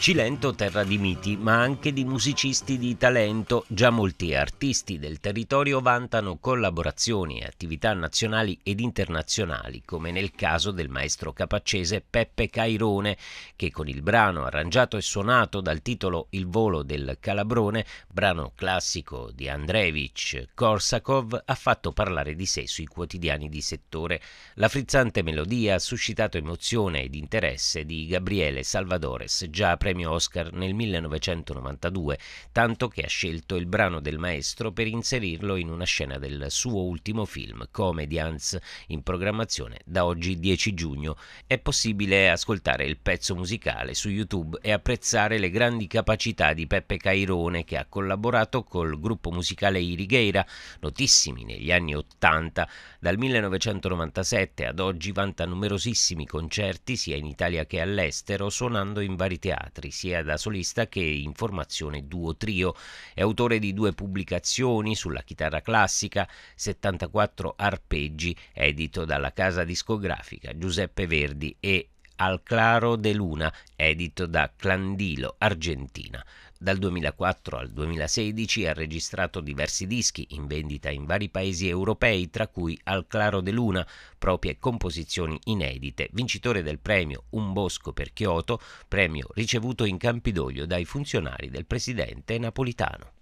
Cilento terra di miti, ma anche di musicisti di talento, già molti artisti del territorio vantano collaborazioni e attività nazionali ed internazionali, come nel caso del maestro capaccese Peppe Cairone, che con il brano arrangiato e suonato dal titolo Il volo del calabrone, brano classico di Andrevich Korsakov, ha fatto parlare di sé sui quotidiani di settore. La frizzante melodia ha suscitato emozione ed interesse di Gabriele Salvadores, già presente premio Oscar nel 1992, tanto che ha scelto il brano del maestro per inserirlo in una scena del suo ultimo film, Comedians, in programmazione da oggi 10 giugno. È possibile ascoltare il pezzo musicale su YouTube e apprezzare le grandi capacità di Peppe Cairone che ha collaborato col gruppo musicale Irigheira, notissimi negli anni 80. Dal 1997 ad oggi vanta numerosissimi concerti sia in Italia che all'estero, suonando in vari teatri altri, sia da solista che in formazione duo-trio. È autore di due pubblicazioni sulla chitarra classica, 74 arpeggi, edito dalla casa discografica Giuseppe Verdi e al Claro de Luna, edito da Clandilo, Argentina. Dal 2004 al 2016 ha registrato diversi dischi in vendita in vari paesi europei, tra cui Al Claro de Luna, proprie composizioni inedite, vincitore del premio Un Bosco per Kyoto, premio ricevuto in Campidoglio dai funzionari del presidente napolitano.